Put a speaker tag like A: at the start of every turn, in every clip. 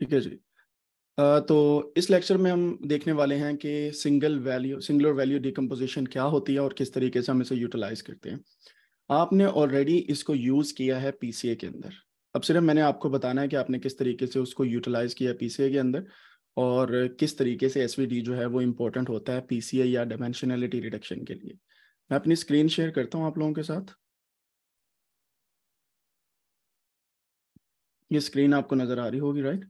A: ठीक है जी तो इस लेक्चर में हम देखने वाले हैं कि single value singular value decomposition क्या होती है और किस तरीके से हम इसे यूटिलाइज करते हैं आपने ऑलरेडी इसको यूज़ किया है पी के अंदर अब सिर्फ मैंने आपको बताना है कि आपने किस तरीके से उसको यूटिलाइज किया है पी के अंदर और किस तरीके से एस जो है वो इम्पोर्टेंट होता है पी या डायमेंशनलिटी रिडक्शन के लिए मैं अपनी
B: स्क्रीन शेयर करता हूँ आप लोगों के साथ ये स्क्रीन आपको नज़र आ रही होगी राइट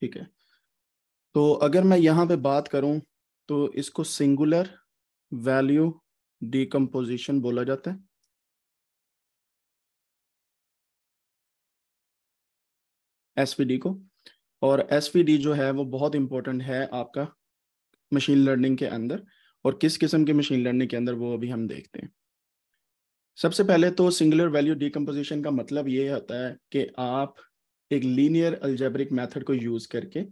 B: ठीक है तो अगर मैं यहाँ पे बात करूं तो इसको सिंगुलर वैल्यू डीकम्पोजिशन बोला जाता है एस को और एस जो है वो
A: बहुत इंपॉर्टेंट है आपका मशीन लर्निंग के अंदर और किस किस्म के मशीन लर्निंग के अंदर वो अभी हम देखते हैं सबसे पहले तो सिंगुलर वैल्यू डिकम्पोजिशन का मतलब ये होता है कि आप एक लीनियर अल्जेब्रिक मेथड को यूज करके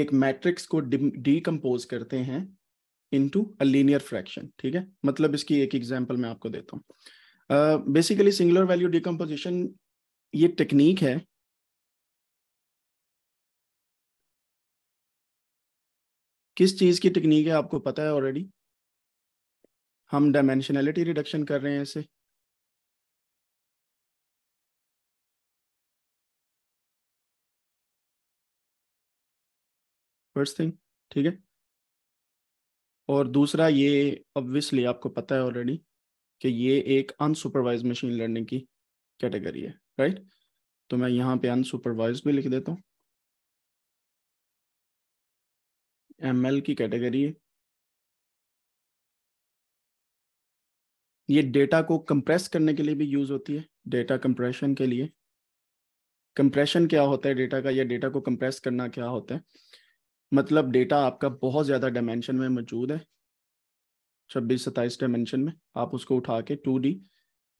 A: एक मैट्रिक्स को डीकम्पोज करते हैं इनटू अ लीनियर फ्रैक्शन ठीक है मतलब इसकी एक एग्जांपल मैं आपको देता हूँ बेसिकली सिंगुलर वैल्यू डिकम्पोजिशन
B: ये टेक्निक है किस चीज की टेक्निक है आपको पता है ऑलरेडी हम डायमेंशनैलिटी रिडक्शन कर रहे हैं इसे फर्स्ट थिंग ठीक है और दूसरा ये ऑब्वियसली
A: आपको पता है ऑलरेडी कि ये एक अनसुपरवाइज मशीन लर्निंग की कैटेगरी है
B: राइट right? तो मैं यहाँ पे अनसुपरवाइज भी लिख देता हूँ एम की कैटेगरी है ये डेटा को कंप्रेस करने के लिए भी यूज होती है डेटा कंप्रेशन के
A: लिए कंप्रेशन क्या होता है डेटा का या डेटा को कंप्रेस करना क्या होता है मतलब डेटा आपका बहुत ज़्यादा डायमेंशन में मौजूद है छब्बीस सत्ताईस डायमेंशन में आप उसको उठा के टू डी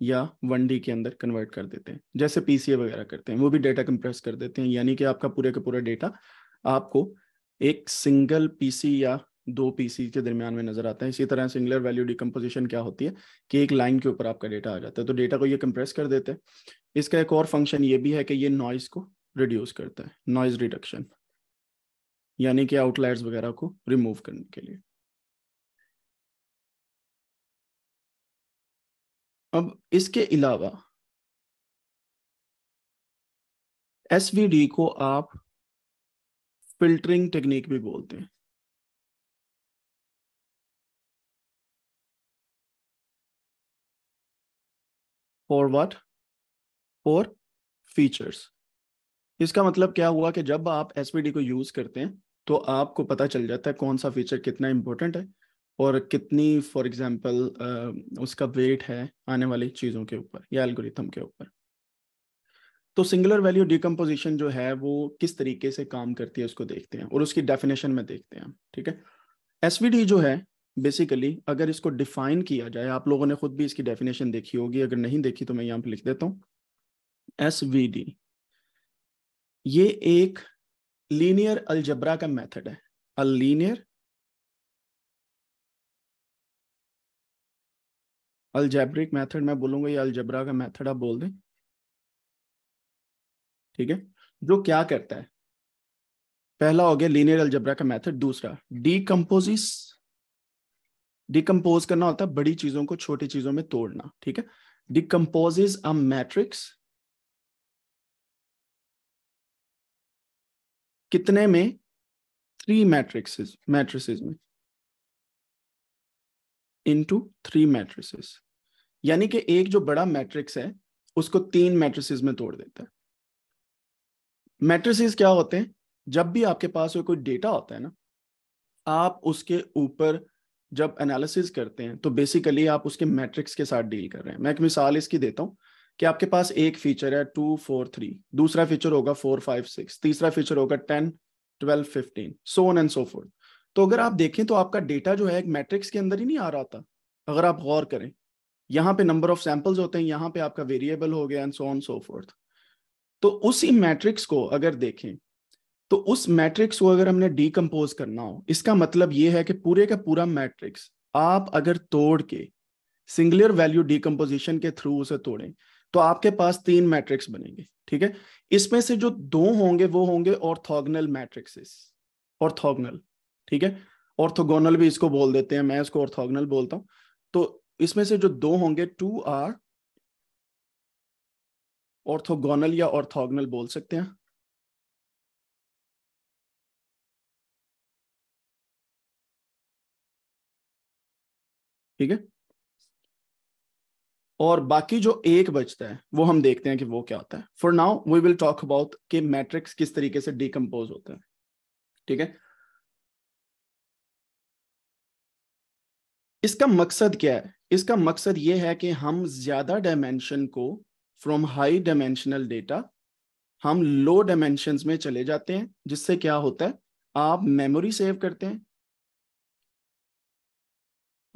A: या वन डी के अंदर कन्वर्ट कर देते हैं जैसे पी सी ए वगैरह करते हैं वो भी डेटा कंप्रेस कर देते हैं यानी कि आपका पूरे का पूरा डेटा आपको एक सिंगल पी सी या दो पीसी के दरमियान में नजर आता है इसी तरह सिंगलर वैल्यू डिकम्पोजिशन क्या होती है कि एक लाइन के ऊपर आपका डेटा आ जाता है तो डेटा को ये कंप्रेस कर देते हैं इसका एक और फंक्शन ये भी है कि ये नॉइज को रिड्यूस करता है नॉइज रिडक्शन
B: यानी कि आउटलाइट्स वगैरह को रिमूव करने के लिए अब इसके अलावा एस को आप फिल्टरिंग टेक्निक भी बोलते हैं फॉर वट फॉर फीचर्स इसका मतलब क्या हुआ कि जब आप एस को यूज करते हैं
A: तो आपको पता चल जाता है कौन सा फीचर कितना इम्पोर्टेंट है और कितनी फॉर एग्जाम्पल उसका वेट है आने वाली चीज़ों के ऊपर या एल्गोरिथम के ऊपर तो सिंगुलर वैल्यू डिकम्पोजिशन जो है वो किस तरीके से काम करती है उसको देखते हैं और उसकी डेफिनेशन में देखते हैं ठीक है एस जो है बेसिकली अगर इसको डिफाइन किया जाए आप लोगों ने खुद भी इसकी डेफिनेशन देखी होगी अगर नहीं देखी तो मैं यहाँ पर लिख देता हूँ
B: एस ये एक लीनियर अलजबरा का मेथड है अल अलजैब्रिक अलजेब्रिक मेथड मैं बोलूंगा या अलजबरा का मेथड आप बोल दें ठीक है जो क्या करता है पहला हो गया लीनियर
A: अलजबरा का मेथड दूसरा डीकम्पोजिस डिकम्पोज करना होता है
B: बड़ी चीजों को छोटी चीजों में तोड़ना ठीक है डिकम्पोजेज अ मैट्रिक्स कितने में थ्री मैट्रिक्स मैट्रिसेस में इंटू
A: थ्री मैट्रिसेस यानी कि एक जो बड़ा मैट्रिक्स है उसको तीन मैट्रिसेस में तोड़ देता है मैट्रिसेस क्या होते हैं जब भी आपके पास कोई डेटा होता है ना आप उसके ऊपर जब एनालिसिस करते हैं तो बेसिकली आप उसके मैट्रिक्स के साथ डील कर रहे हैं मैं एक मिसाल इसकी देता हूं कि आपके पास एक फीचर है टू फोर थ्री दूसरा फीचर होगा फोर फाइव सिक्स तीसरा फीचर होगा ten twelve fifteen so on and so forth तो अगर आप देखें तो आपका डेटा जो है एक मैट्रिक्स के अंदर ही नहीं आ रहा था अगर आप गौर करें यहाँ पे नंबर ऑफ सैंपल्स होते हैं यहाँ पे आपका वेरिएबल हो गया and so on so forth तो उसी मैट्रिक्स को अगर देखें तो उस मैट्रिक्स को अगर हमने डीकम्पोज करना हो इसका मतलब ये है कि पूरे का पूरा मैट्रिक्स आप अगर तोड़ के सिंगुलर वैल्यू डीकम्पोजिशन के थ्रू उसे तोड़ें तो आपके पास तीन मैट्रिक्स बनेंगे ठीक है इसमें से जो दो होंगे वो होंगे ऑर्थोगनल मैट्रिक्स ऑर्थोगनल ठीक है ऑर्थोगोनल भी इसको बोल देते हैं मैं इसको ऑर्थोगनल बोलता हूं तो
B: इसमें से जो दो होंगे टू आर ऑर्थोगोनल या ऑर्थोगनल बोल सकते हैं ठीक है और बाकी जो एक बचता है वो हम देखते हैं कि वो क्या होता है for now we will talk about कि मैट्रिक्स किस तरीके से डिकम्पोज होता है ठीक है इसका मकसद क्या
A: है इसका मकसद ये है कि हम ज्यादा डायमेंशन को फ्रॉम हाई डायमेंशनल डेटा हम लो डायमेंशन में चले जाते हैं जिससे क्या होता है आप मेमोरी सेव करते हैं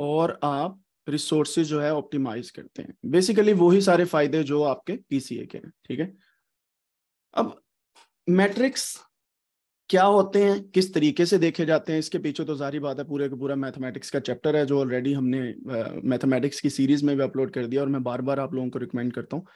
A: और आप रिसोर्सेज जो है ऑप्टिमाइज करते हैं बेसिकली वही सारे फायदे जो आपके पीसीए के हैं ठीक है अब मैट्रिक्स क्या होते हैं किस तरीके से देखे जाते हैं इसके पीछे तो जारी बात है पूरे का पूरा मैथमेटिक्स का चैप्टर है जो ऑलरेडी हमने मैथमेटिक्स uh, की सीरीज में भी अपलोड कर दिया और मैं बार बार आप लोगों को रिकमेंड करता हूँ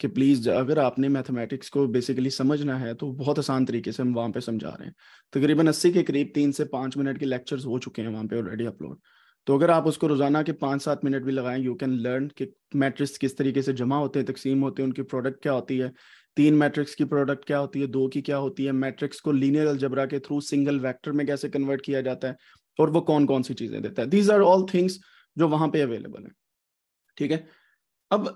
A: कि प्लीज़ अगर आपने मैथमेटिक्स को बेसिकली समझना है तो बहुत आसान तरीके से हम वहाँ पे समझा रहे हैं तकरीबन अस्सी के करीब तीन से पांच मिनट के लेक्चर्स हो चुके हैं वहाँ पे ऑलरेडी अपलोड तो अगर आप उसको रोज़ाना के पाँच सात मिनट भी लगाएं यू कैन लर्न कि मैट्रिक्स किस तरीके से जमा होते हैं तकसीम होते हैं उनकी प्रोडक्ट क्या होती है तीन मैट्रिक्स की प्रोडक्ट क्या होती है दो की क्या होती है मैट्रिक्स को लीनियर अलजबरा के थ्रू सिंगल वैक्टर में कैसे कन्वर्ट किया जाता है और वो कौन कौन सी चीज़ें देता है दीज आर ऑल थिंग्स जो वहां पे अवेलेबल
B: है ठीक है अब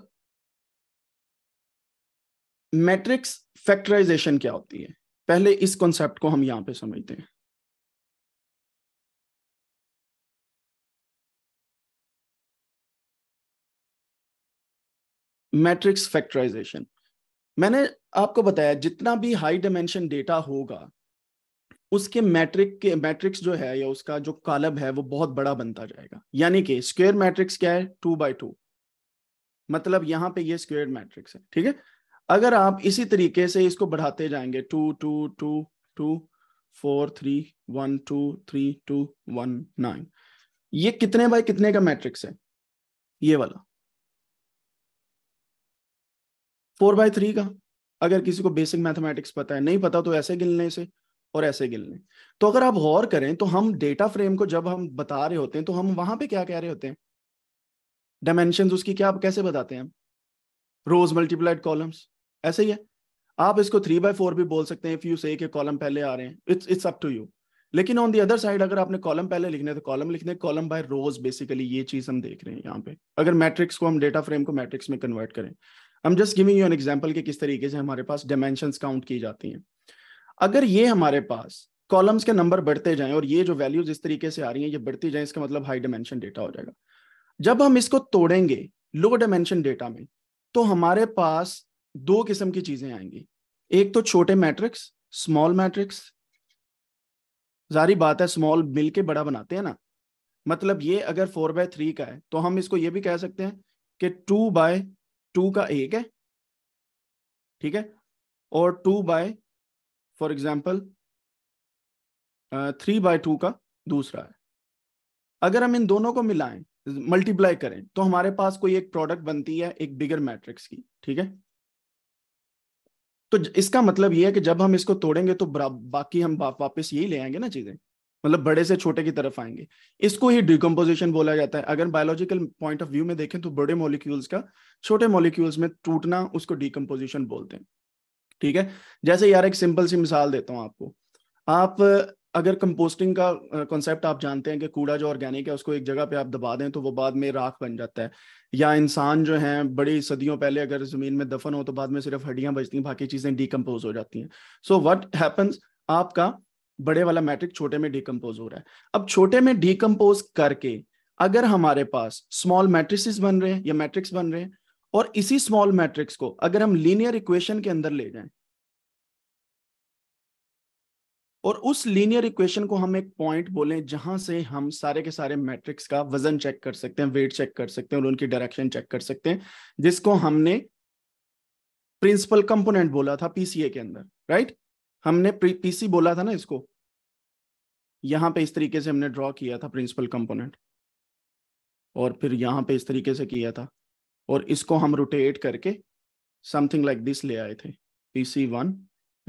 B: मैट्रिक्स फैक्टराइजेशन क्या होती है पहले इस कॉन्सेप्ट को हम यहाँ पे समझते हैं मैट्रिक्स फैक्टराइजेशन
A: मैंने आपको बताया जितना भी हाई डायमेंशन डेटा होगा उसके मैट्रिक के मैट्रिक्स जो है या उसका जो कालब है वो बहुत बड़ा बनता जाएगा यानी कि स्क्वेयर मैट्रिक्स क्या है टू बाई टू मतलब यहाँ पे ये स्क्वेयर मैट्रिक्स है ठीक है अगर आप इसी तरीके से इसको बढ़ाते जाएंगे two two two two four three one two three two one nine ये कितने बाय कितने का मैट्रिक्स है ये वाला फोर बाय थ्री का अगर किसी को बेसिक मैथमेटिक्स पता है नहीं पता तो ऐसे गिनने से और ऐसे गिनने तो अगर आप गौर करें तो हम डेटा फ्रेम को जब हम बता रहे होते हैं तो हम वहां पे क्या कह रहे होते हैं डायमेंशन उसकी क्या आप कैसे बताते हैं रोज मल्टीप्लाइड कॉलम्स ऐसे ही है आप इसको थ्री बाय फोर भी बोल सकते हैं इफ यू से के कॉलम पहले आ रहे हैं it's it's up to you लेकिन ऑन दी अदर साइड अगर आपने कॉलम पहले लिखने तो कॉलम लिखने कॉलम बाय रोज बेसिकली ये चीज हम देख रहे हैं यहाँ पे अगर मैट्रिक्स को हम डेटा फ्रेम को मैट्रिक्स में कन्वर्ट करें I am just giving you an example कि किस तरीके से हमारे पास डायमेंशन काउंट की जाती हैं अगर ये हमारे पास कॉलम्स के नंबर बढ़ते जाएं और ये जो वैल्यूज इस तरीके से आ रही हैं ये बढ़ती जाएं इसका मतलब हाई डायमेंशन डेटा हो जाएगा जब हम इसको तोड़ेंगे लो डायमेंशन डेटा में तो हमारे पास दो किस्म की चीजें आएंगी एक तो छोटे मैट्रिक्स स्मॉल मैट्रिक्स जारी बात है स्मॉल मिल के बड़ा बनाते हैं ना मतलब ये अगर फोर बाय थ्री का है तो हम इसको
B: ये भी कह सकते हैं कि टू बाय टू का एक है ठीक है और two by for example
A: three by two का दूसरा है अगर हम इन दोनों को मिलाएं मल्टीप्लाई करें तो हमारे पास कोई एक प्रोडक्ट बनती है एक बिगर मैट्रिक्स की ठीक है तो इसका मतलब यह है कि जब हम इसको तोड़ेंगे तो बाकी हम वापस यही ले आएंगे ना चीजें मतलब बड़े से छोटे की तरफ आएंगे इसको ही डिकम्पोजिशन बोला जाता है अगर बायोलॉजिकल पॉइंट ऑफ व्यू में देखें तो बड़े मॉलिक्यूल्स का छोटे मॉलिक्यूल्स में टूटना उसको डिकम्पोजिशन बोलते हैं ठीक है जैसे यार एक सिंपल सी मिसाल देता हूँ आपको आप अगर कंपोस्टिंग का कॉन्सेप्ट आप जानते हैं कि कूड़ा जो ऑर्गेनिक है उसको एक जगह पे आप दबा दें तो वो बाद में राख बन जाता है या इंसान जो है बड़ी सदियों पहले अगर जमीन में दफन हो तो बाद में सिर्फ हड्डियां बचती हैं बाकी चीजें डिकम्पोज हो जाती हैं सो वट हैपन्स आपका बड़े वाला मैट्रिक छोटे में डिकम्पोज हो रहा है अब छोटे में डिकम्पोज करके अगर हमारे पास स्मॉल मैट्रिसेस बन रहे हैं या मैट्रिक्स बन रहे हैं और इसी स्मॉल मैट्रिक्स को अगर हम लीनियर इक्वेशन के अंदर ले जाएं और उस लीनियर इक्वेशन को हम एक पॉइंट बोले जहां से हम सारे के सारे मैट्रिक्स का वजन चेक कर सकते हैं वेट चेक कर सकते हैं और उनकी डायरेक्शन चेक कर सकते हैं जिसको हमने प्रिंसिपल कंपोनेंट बोला था पीसीए के अंदर राइट हमने पीसी बोला था ना इसको यहाँ पे इस तरीके से हमने ड्रॉ किया था प्रिंसिपल कंपोनेंट और फिर यहाँ पे इस तरीके से किया था और इसको हम रोटेट करके समथिंग लाइक दिस ले आए थे P C one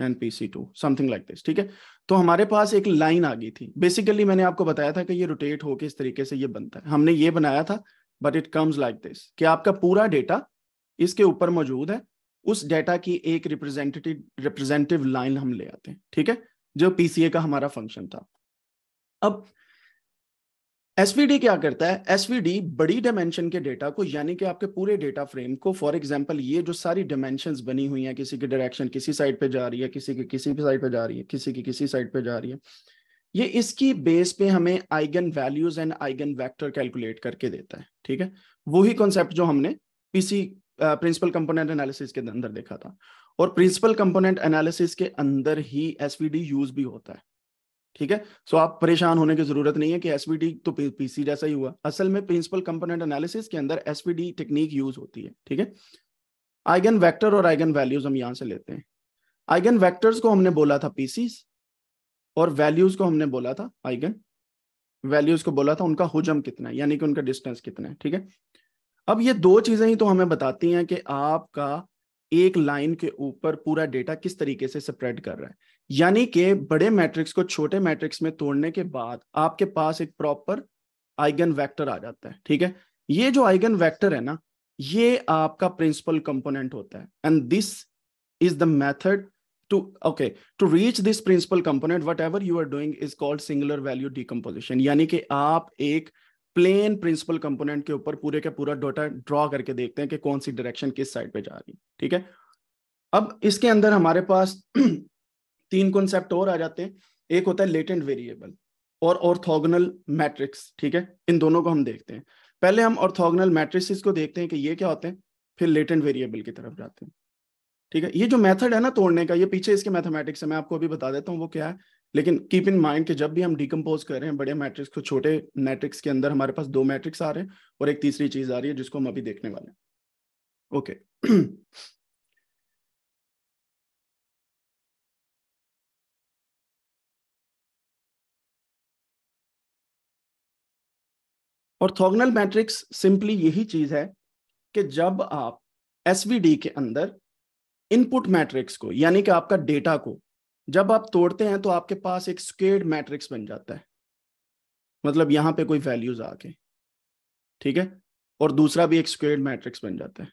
A: and P C two something like this ठीक है तो हमारे पास एक लाइन आ गई थी बेसिकली मैंने आपको बताया था कि ये रोटेट होके इस तरीके से ये बनता है हमने ये बनाया था but it comes like this कि आपका पूरा डेटा इसके ऊपर मौजूद है उस डेटा की एक रिप्रेजेंटेटिव रिप्रेजेंटेटिव लाइन हम ले आते हैं ठीक है जो पीसीए का हमारा फंक्शन था अब एसवीडी क्या करता है एसवीडी बड़ी डायमेंशन के डेटा को यानी कि आपके पूरे डेटा फ्रेम को फॉर एग्जांपल ये जो सारी डायमेंशन बनी हुई है किसी की डायरेक्शन किसी साइड पे जा रही है किसी की किसी भी साइड पे जा रही है किसी की किसी साइड पे जा रही है ये इसकी बेस पे हमें eigen values and eigen vector calculate करके देता है ठीक है वही कॉन्सेप्ट जो हमने पीसी प्रिंसिपल कंपोनेंट एनालिसिस के अंदर देखा था और प्रिंसिपल कंपोनेंट एनालिसिस के अंदर ही एसवीडी यूज भी होता है ठीक है सो आप परेशान होने की जरूरत नहीं है कि एस तो पीसी जैसा ही हुआ असल में प्रिंसिपल कंपोनेंट एनालिसिस के अंदर एस टेक्निक यूज होती है ठीक है आइगन वैक्टर और आइगन वैल्यूज हम यहां से लेते हैं आइगन वैक्टर्स को हमने बोला था पीसीस और वैल्यूज को हमने बोला था आइगन वैल्यूज को बोला था उनका हुजम कितना है यानी कि उनका डिस्टेंस कितना है ठीक है अब ये दो चीजें ही तो हमें बताती हैं कि आपका एक लाइन के ऊपर पूरा डेटा किस तरीके से स्प्रेड कर रहा है यानी कि बड़े मैट्रिक्स को छोटे मैट्रिक्स में तोड़ने के बाद आपके पास एक प्रॉपर आइगन वेक्टर आ जाता है ठीक है ये जो आइगन वेक्टर है ना ये आपका प्रिंसिपल कंपोनेंट होता है and this is the method to okay to reach this principal component whatever you are doing is called singular value decomposition यानी कि आप एक प्लेन प्रिंसिपल कंपोनेंट के ऊपर पूरे का पूरा डाटा ड्रॉ करके देखते हैं कि कौन सी डायरेक्शन किस साइड पे जा रही ठीक है अब इसके अंदर हमारे पास तीन कॉन्सेप्ट और आ जाते हैं एक होता है लेटेंट वेरिएबल और ऑर्थोगोनल मैट्रिक्स ठीक है इन दोनों को हम देखते हैं पहले हम ऑर्थोगोनल मैट्रिक्स को देखते हैं कि ये क्या होते हैं फिर लेटेंट वेरिएबल की तरफ जाते हैं ठीक है ये जो मेथड है ना तोड़ने का ये पीछे इसके मैथमेटिक्स है मैं आपको अभी बता देता हूँ वो क्या है लेकिन कीप इन माइंड कि जब भी हम डिकम्पोज कर रहे हैं बड़े मैट्रिक्स को छोटे मैट्रिक्स के अंदर हमारे पास दो मैट्रिक्स आ रहे हैं और एक तीसरी चीज
B: आ रही है जिसको हम अभी देखने वाले हैं ओके ऑर्थोगोनल मैट्रिक्स सिंपली यही चीज है कि जब आप एस के अंदर इनपुट
A: मैट्रिक्स को यानी कि आपका डेटा को जब आप तोड़ते हैं तो आपके पास एक स्केड मैट्रिक्स बन
B: जाता है मतलब यहां पे कोई वैल्यूज आके ठीक है और दूसरा भी एक स्क्वेड मैट्रिक्स बन जाता है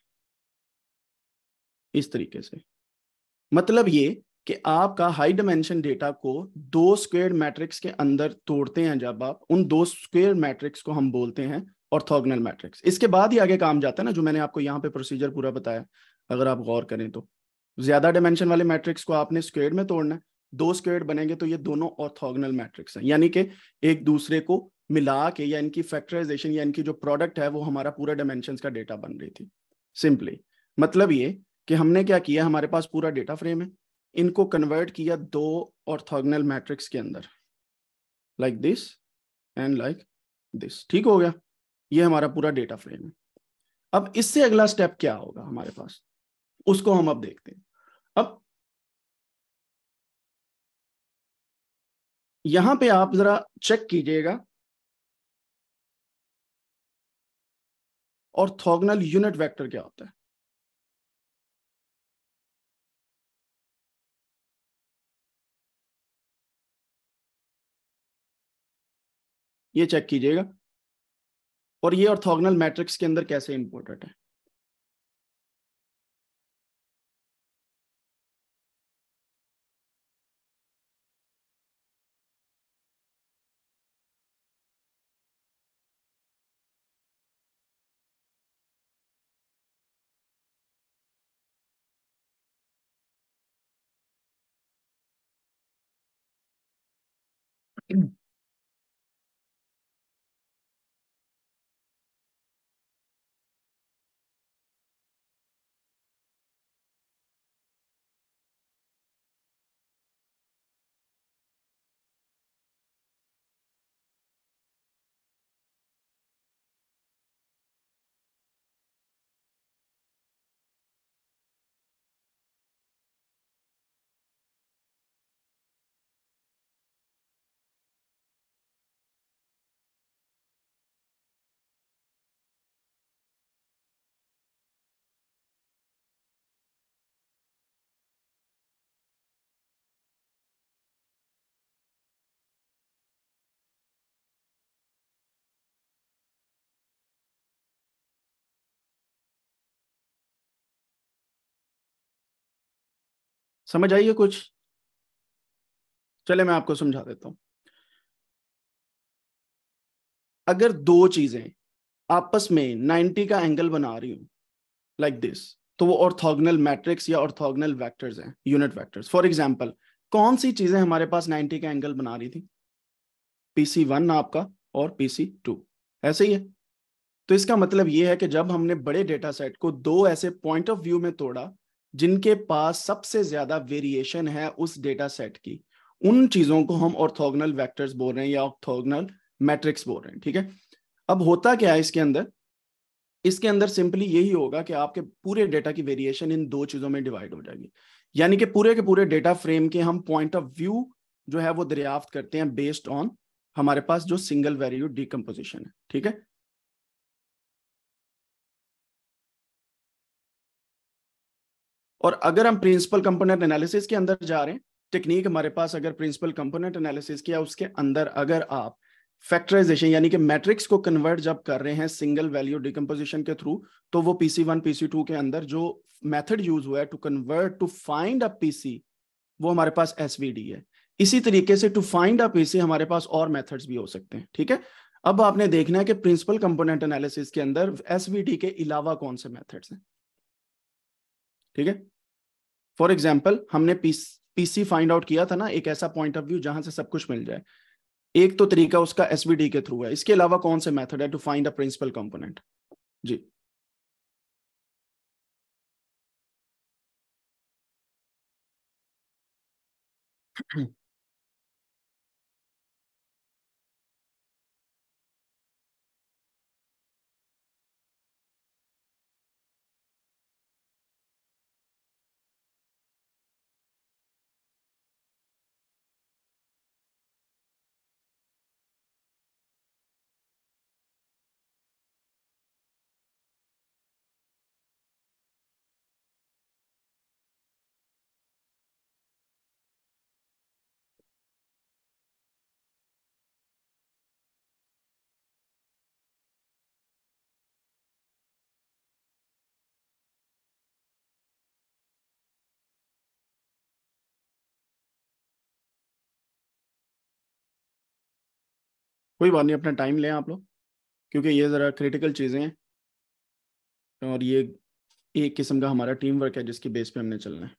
B: इस तरीके से
A: मतलब ये कि आपका हाई डिमेंशन डेटा को दो स्क्वेयर मैट्रिक्स के अंदर तोड़ते हैं जब आप उन दो स्क्वेयर मैट्रिक्स को हम बोलते हैं ऑर्थोगोनल मैट्रिक्स इसके बाद ही आगे काम जाता है ना जो मैंने आपको यहाँ पे प्रोसीजर पूरा बताया अगर आप गौर करें तो ज्यादा डिमेंशन वाले मैट्रिक्स को आपने स्क्वेयर में तोड़ना है दो स्क्वेयर बनेंगे तो ये दोनों ऑर्थोगोनल मैट्रिक्स हैं यानी कि एक दूसरे को मिला के या इनकी फैक्टराइजेशन या इनकी जो प्रोडक्ट है वो हमारा पूरा डायमेंशन का डेटा बन रही थी सिंपली मतलब ये कि हमने क्या किया हमारे पास पूरा डेटा फ्रेम है इनको कन्वर्ट किया दो ऑर्थोगनल मैट्रिक्स के अंदर like this and like this ठीक हो गया ये हमारा पूरा डेटा फ्रेम है
B: अब इससे अगला स्टेप क्या होगा हमारे पास उसको हम अब देखते हैं अब यहां पे आप जरा चेक कीजिएगा ऑर्थोगनल यूनिट वेक्टर क्या होता है ये चेक कीजिएगा और ये ऑर्थोगोनल मैट्रिक्स के अंदर कैसे इंपॉर्टेंट है समझ आइए कुछ चले मैं आपको समझा देता हूं अगर दो चीजें आपस में
A: 90 का एंगल बना रही हूं लाइक दिस तो वो ऑर्थोगनल मैट्रिक्स या ऑर्थोगनल वेक्टर्स हैं यूनिट वेक्टर्स फॉर एग्जांपल कौन सी चीजें हमारे पास 90 का एंगल बना रही थी पीसी वन आपका और पीसी टू ऐसे ही है तो इसका मतलब ये है कि जब हमने बड़े डेटा सेट को दो ऐसे पॉइंट ऑफ व्यू में तोड़ा जिनके पास सबसे ज्यादा वेरिएशन है उस डेटा सेट की उन चीजों को हम ऑर्थोगनल वेक्टर्स बोल रहे हैं या ऑर्थोगनल मैट्रिक्स बोल रहे हैं ठीक है अब होता क्या है इसके अंदर इसके अंदर सिंपली यही होगा कि आपके पूरे डेटा की वेरिएशन इन दो चीजों में डिवाइड हो जाएगी यानी कि पूरे के पूरे डेटा फ्रेम के हम पॉइंट ऑफ व्यू जो है वो दरियाफ्त करते हैं बेस्ड ऑन
B: हमारे पास जो सिंगल वैल्यू डिकम्पोजिशन है ठीक है और अगर हम प्रिंसिपल
A: कंपोनेंट एनालिसिस के अंदर जा रहे हैं टेक्निक हमारे पास अगर प्रिंसिपल कंपोनेंट एनालिसिस किया उसके अंदर अगर आप फैक्टराइजेशन यानी कि मैट्रिक्स को कन्वर्ट जब कर रहे हैं सिंगल वैल्यू डिकम्पोजिशन के थ्रू तो वो पीसी वन पीसी टू के अंदर जो मेथड यूज हुआ है to convert to find a PC वो हमारे पास एस है इसी तरीके से टू फाइंड अ पीसी हमारे पास और मेथड्स भी हो सकते हैं ठीक है अब आपने देखना है कि प्रिंसिपल कंपोनेंट एनालिसिस के अंदर एस के अलावा कौन से मेथड्स हैं ठीक है फॉर एग्जाम्पल हमने पीसी फाइंड आउट किया था ना एक ऐसा पॉइंट ऑफ व्यू जहां से सब कुछ मिल जाए
B: एक तो तरीका उसका एसवीडी के थ्रू है इसके अलावा कौन से मेथड है to find a principal component जी कोई बात नहीं अपना टाइम लें आप लोग क्योंकि ये ज़रा क्रिटिकल चीज़ें हैं और ये एक किस्म का हमारा टीम वर्क है जिसकी बेस पे हमने चलना है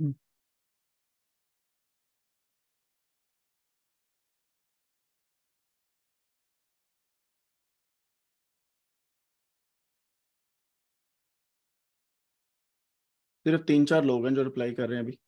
B: Mm. सिर्फ तीन चार लोग हैं जो रिप्लाई कर रहे हैं अभी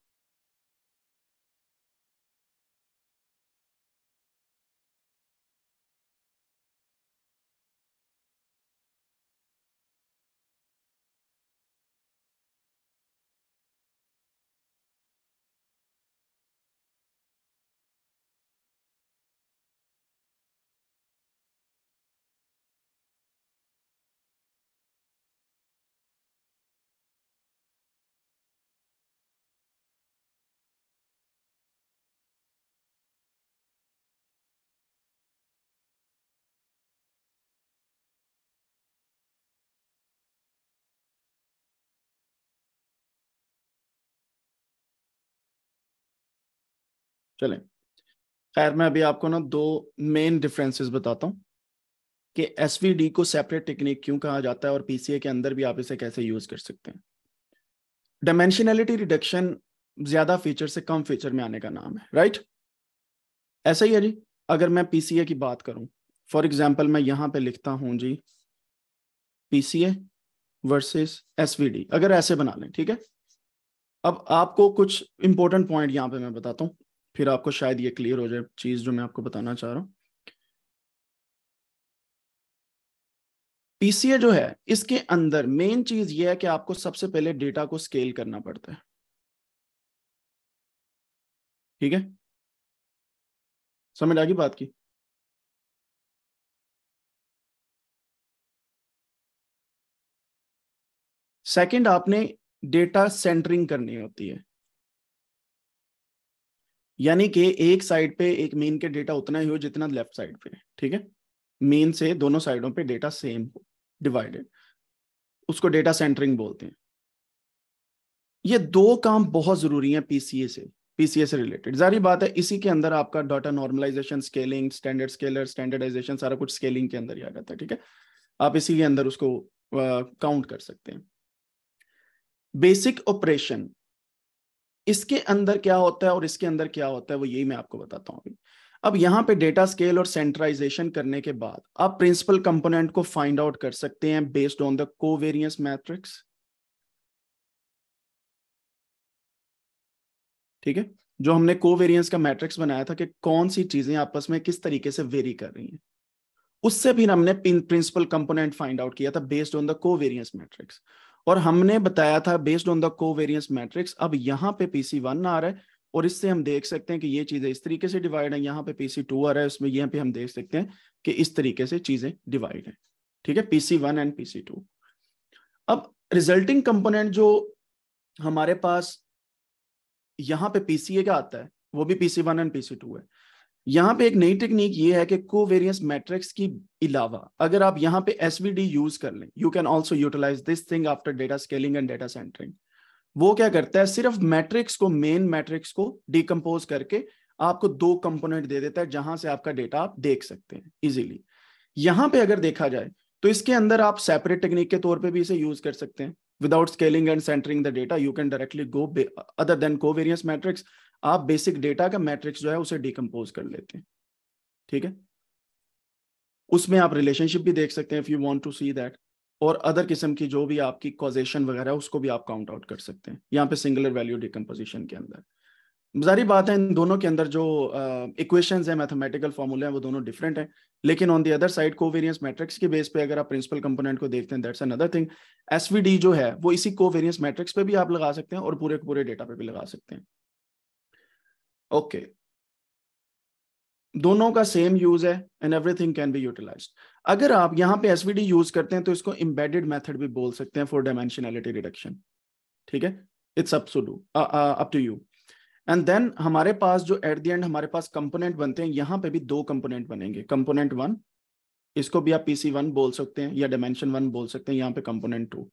B: चलें खैर मैं अभी आपको ना दो मेन डिफरेंसेस
A: बताता हूँ कि एस को सेपरेट टेक्निक क्यों कहा जाता है और पीसीए के अंदर भी आप इसे कैसे यूज कर सकते हैं डायमेंशनैलिटी रिडक्शन ज्यादा फीचर से कम फीचर में आने का नाम है राइट ऐसा ही है जी अगर मैं पीसीए की बात करूं फॉर एग्जाम्पल मैं यहां पे लिखता हूं G P C versus S अगर ऐसे बना लें ठीक है अब आपको कुछ इंपॉर्टेंट पॉइंट यहां पे मैं बताता हूँ फिर आपको शायद ये क्लियर हो जाए चीज जो मैं आपको बताना चाह रहा हूँ
B: पीसीए जो है इसके अंदर मेन चीज ये है कि आपको सबसे पहले डेटा को स्केल करना पड़ता है ठीक है समझ आ गई बात की सेकंड आपने डेटा सेंटरिंग करनी होती है
A: यानी कि एक साइड पे एक मेन के डेटा उतना ही हो जितना लेफ्ट साइड पे ठीक है मेन से दोनों साइडों पे डेटा सेम हो डिवाइडेड उसको डेटा सेंटरिंग बोलते हैं ये दो काम बहुत जरूरी हैं पीसीए से पीसीए से रिलेटेड जारी बात है इसी के अंदर आपका data normalization scaling standard scaler standardization सारा कुछ स्केलिंग के अंदर ही आ जाता है ठीक है आप इसी के अंदर उसको काउंट uh, कर सकते हैं बेसिक ऑपरेशन इसके अंदर क्या होता है और इसके अंदर क्या होता है वो यही मैं आपको बताता हूँ अभी अब यहाँ पे डेटा स्केल और सेंट्राइजेशन करने के बाद आप प्रिंसिपल कंपोनेंट को फाइंड आउट कर सकते हैं based on the covariance matrix ठीक है जो हमने कोवेरियंस का मैट्रिक्स बनाया था कि कौन सी चीजें आपस में किस तरीके से वेरी कर रही हैं उससे भी हमने प्रिंसिपल कंपोनेंट फाइंड आउट किया था based on the covariance matrix और हमने बताया था based on the covariance matrix अब यहाँ पे पीसी वन आ रहा है और इससे हम देख सकते हैं कि ये चीजें इस तरीके से डिवाइड है यहाँ पे पीसी टू आ रहा है उसमें यहाँ पे हम देख सकते हैं कि इस तरीके से चीजें डिवाइड है ठीक है PC one and PC two अब रिजल्टिंग कंपोनेंट जो हमारे पास यहाँ पे पीसीए का आता है वो भी PC one and PC two है यहाँ पे एक नई टेक्निक ये है कि कोवेरियंस मैट्रिक्स की अलावा अगर आप यहाँ पे एस यूज कर लें you can also utilize this thing after data scaling and data centering वो क्या करता है सिर्फ मैट्रिक्स को मेन मैट्रिक्स को डिकम्पोज करके आपको दो कंपोनेंट दे देता है जहां से आपका डेटा आप देख सकते हैं इजिली यहां पे अगर देखा जाए तो इसके अंदर आप सेपरेट टेक्निक के तौर पे भी इसे यूज कर सकते हैं without scaling and centering the data you can directly go other than covariance matrix आप बेसिक डेटा का मैट्रिक्स जो है उसे डिकम्पोज कर लेते हैं ठीक है उसमें आप रिलेशनशिप भी देख सकते हैं if you want to see that और अदर किस्म की जो भी आपकी कॉजेशन वगैरह है उसको भी आप काउंट आउट कर सकते हैं यहाँ पे सिंगुलर वैल्यू डिकम्पोजिशन के अंदर जारी बात है इन दोनों के अंदर जो इक्वेशन uh, है मैथमेटिकल फॉर्मूले हैं वो दोनों डिफरेंट हैं लेकिन on the other side covariance matrix के बेस पे अगर आप प्रिंसिपल कंपोनेंट को देखते हैं दैट्स अनदर थिंग एसवीडी जो है वो इसी कोवेरियंस मैट्रिक्स पे भी आप लगा सकते हैं और पूरे पूरे डेटा पे भी लगा सकते हैं ओके okay. दोनों का सेम यूज है and everything can be utilize अगर आप यहां पे एसवीडी यूज करते हैं तो इसको इम्बेडेड मेथड भी बोल सकते हैं फॉर डायमेंशनैलिटी रिडक्शन ठीक है it's up to do up to you and then हमारे पास जो एट द एंड हमारे पास कंपोनेंट बनते हैं यहां पे भी दो कंपोनेंट बनेंगे कंपोनेंट वन इसको भी आप पीसी वन बोल सकते हैं या डायमेंशन वन बोल सकते हैं यहाँ पे कंपोनेंट टू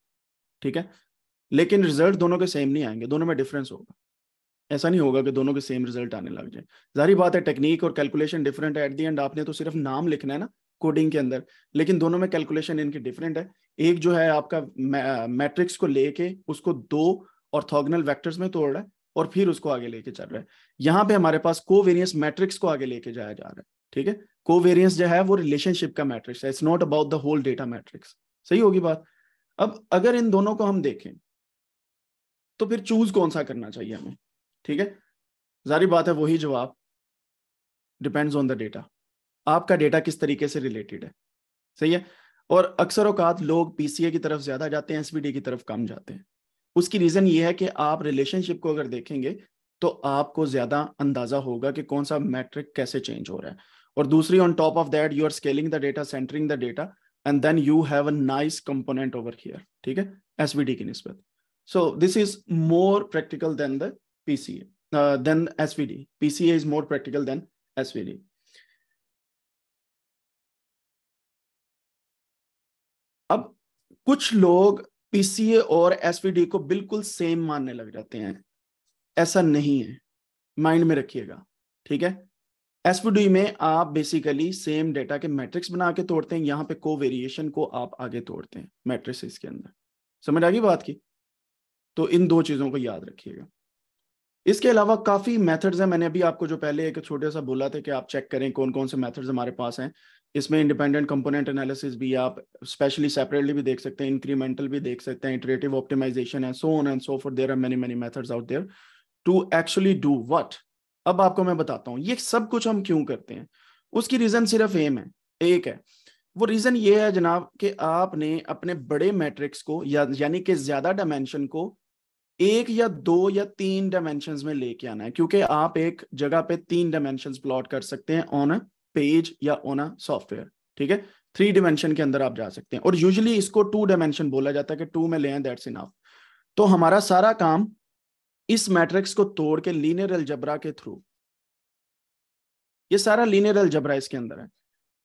A: ठीक है लेकिन रिजल्ट दोनों के सेम नहीं आएंगे दोनों में डिफरेंस होगा ऐसा नहीं होगा कि दोनों के सेम रिजल्ट आने लग जाए जारी बात है टेक्निक और कैलकुलेशन डिफरेंट है एट दी एंड आपने तो सिर्फ नाम लिखना है ना कोडिंग के अंदर लेकिन दोनों में कैलकुलेशन इनकी डिफरेंट है एक जो है आपका मैट्रिक्स को लेके उसको दो ऑर्थोगनल वैक्टर्स में तोड़ रहा है और फिर उसको आगे लेके चल रहा है यहाँ पे हमारे पास कोवेरियंस मैट्रिक्स को आगे लेके जाया जा रहा है ठीक है कोवेरियंस जो है वो रिलेशनशिप का मैट्रिक्स है it's not about the whole data matrix सही होगी बात अब अगर इन दोनों को हम देखें तो फिर चूज कौन सा करना चाहिए हमें ठीक है जारी बात है वही जवाब डिपेंड्स ऑन द डेटा आपका डेटा किस तरीके से रिलेटेड है सही है और अक्सर औकात लोग पीसीए की तरफ ज्यादा जाते हैं एसबीडी की तरफ कम जाते हैं उसकी रीजन ये है कि आप रिलेशनशिप को अगर देखेंगे तो आपको ज्यादा अंदाजा होगा कि कौन सा मैट्रिक कैसे चेंज हो रहा है और दूसरी on top of that you are scaling the data centering the data and then you have a nice component over here ठीक है एसबीडी की निस्बत so this is more practical than the PCA uh, than
B: SVD. PCA is more practical than SVD. अब कुछ लोग PCA
A: और SVD को बिल्कुल सेम मानने लग जाते हैं ऐसा नहीं है माइंड में रखिएगा ठीक है एसवीडी में आप बेसिकली सेम डेटा के मैट्रिक्स बना के तोड़ते हैं यहां पे को वेरिएशन को आप आगे तोड़ते हैं मैट्रिक्स के अंदर समझ आ गई बात की तो इन दो चीजों को याद रखिएगा इसके अलावा काफ़ी मेथड्स हैं मैंने अभी आपको जो पहले एक छोटे सा बोला था कि आप चेक करें कौन कौन से मेथड्स हमारे पास हैं इसमें इंडिपेंडेंट कंपोनेंट एनालिसिस भी आप स्पेशली सेपरेटली भी देख सकते हैं इंक्रीमेंटल भी देख सकते हैं इटरेटिव ऑप्टिमाइजेशन है so on and so forth there are many many methods out there to actually do what अब आपको मैं बताता हूँ ये सब कुछ हम क्यों करते हैं उसकी रीजन सिर्फ एम है एक है वो रीजन ये है जनाब कि आपने अपने बड़े मैट्रिक्स को या यानी कि ज्यादा डायमेंशन को एक या दो या तीन डायमेंशन में लेके आना है क्योंकि आप एक जगह पे तीन डायमेंशन प्लॉट कर सकते हैं ऑन अ पेज या ऑन अ सॉफ्टवेयर ठीक है थ्री डिमेंशन के अंदर आप जा सकते हैं और यूजली इसको टू डायमेंशन बोला जाता है कि टू में लेट दैट्स इनफ तो हमारा सारा काम इस मैट्रिक्स को तोड़ के लीनियर अलजबरा के थ्रू ये सारा लीनियर अलजबरा इसके अंदर है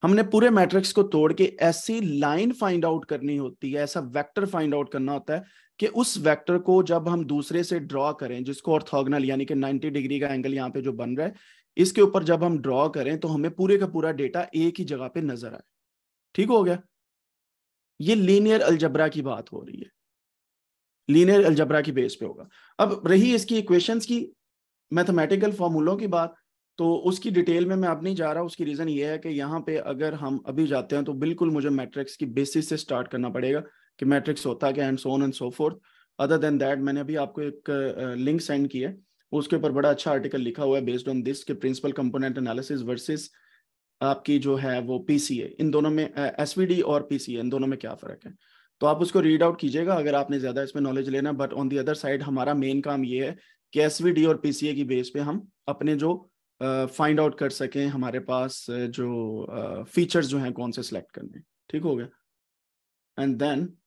A: हमने पूरे मैट्रिक्स को तोड़ के ऐसी लाइन फाइंड आउट करनी होती है ऐसा वेक्टर फाइंड आउट करना होता है कि उस वेक्टर को जब हम दूसरे से ड्रॉ करें जिसको ऑर्थोगनल यानी कि 90 डिग्री का एंगल यहाँ पे जो बन रहा है इसके ऊपर जब हम ड्रॉ करें तो हमें पूरे का पूरा डेटा एक ही जगह पे नजर आए ठीक हो गया ये लीनियर अलजबरा की बात हो रही है लीनियर अलजबरा की बेस पे होगा अब रही इसकी इक्वेशंस की मैथमेटिकल फॉर्मूलों की बात तो उसकी डिटेल में मैं अब नहीं जा रहा उसकी रीज़न ये है कि यहाँ पे अगर हम अभी जाते हैं तो बिल्कुल मुझे मैट्रिक्स की बेसिस से स्टार्ट करना पड़ेगा कि मैट्रिक्स होता क्या and so on and so forth other than that मैंने अभी आपको एक लिंक सेंड किया है उसके ऊपर बड़ा अच्छा आर्टिकल लिखा हुआ है बेस्ड ऑन दिस के प्रिंसिपल कंपोनेंट एनालिसिस वर्सेस आपकी जो है वो पीसीए इन दोनों में एस और पीसीए इन दोनों में क्या फ़र्क है तो आप उसको रीड आउट कीजिएगा अगर आपने ज़्यादा इसमें नॉलेज लेना but on the other side हमारा मेन काम ये है कि एस और पीसीए की बेस पे हम अपने जो फाइंड uh, आउट कर सकें हमारे पास जो फीचर्स uh, जो हैं
B: कौन से सिलेक्ट करने ठीक हो गया एंड देन